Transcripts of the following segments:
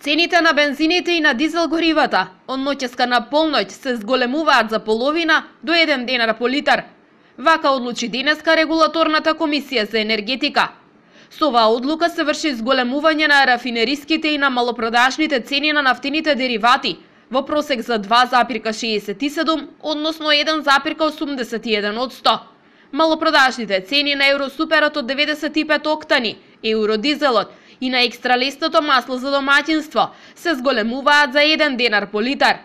Цените на бензините и на дизел горивата од ноќеска на полноќ се зголемуваат за половина до 1 денар по литар. Вака одлучи денеска регулаторната комисија за енергетика. Со оваа одлука се врши зголемување на рафинериските и на малопродажните цени на нафтините деривати во просек за 2,67, односно 1,81 од 100. Малопродажните цени на евросуперот од 95 октани, евродизелот и на екстралесното масло за домаќинство се зголемуваат за 1 денар по литар.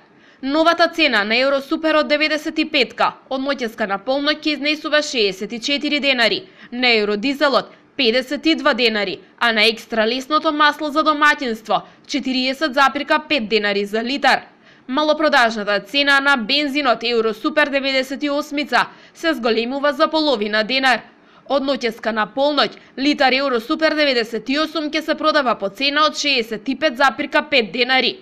Новата цена на Евросупер од 95-ка од ноќеска на полнок ќе изнесува 64 денари, на евродизелот 52 денари, а на екстралесното масло за домаќинство 40,5 денари за литар. Малопродажната цена на бензинот Евросупер 98 ца се зголемува за половина денар – Од ноќеска на полноќ, литар Евро Супер 98 ќе се продава по цена од 65,5 денари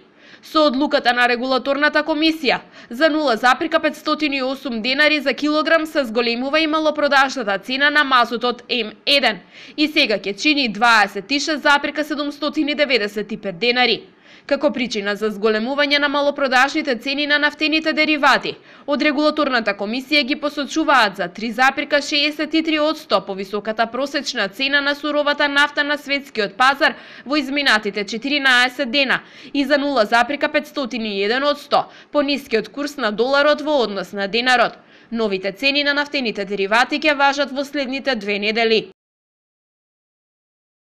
со одлуката на регулаторната комисија за 0,508 денари за килограм се зголемува и малопродажната цена на мазутот М1 и сега ќе чини 26,795 денари како причина за зголемување на малопродажните цени на нафтените деривати. Од регулаторната комисија ги посочуваат за 3,63 од 100 по високата просечна цена на суровата нафта на светскиот пазар во изминатите 14 дена и за 0,501 од 100 по нискиот курс на доларот во однос на денарот. Новите цени на нафтените деривати ќе важат во следните две недели.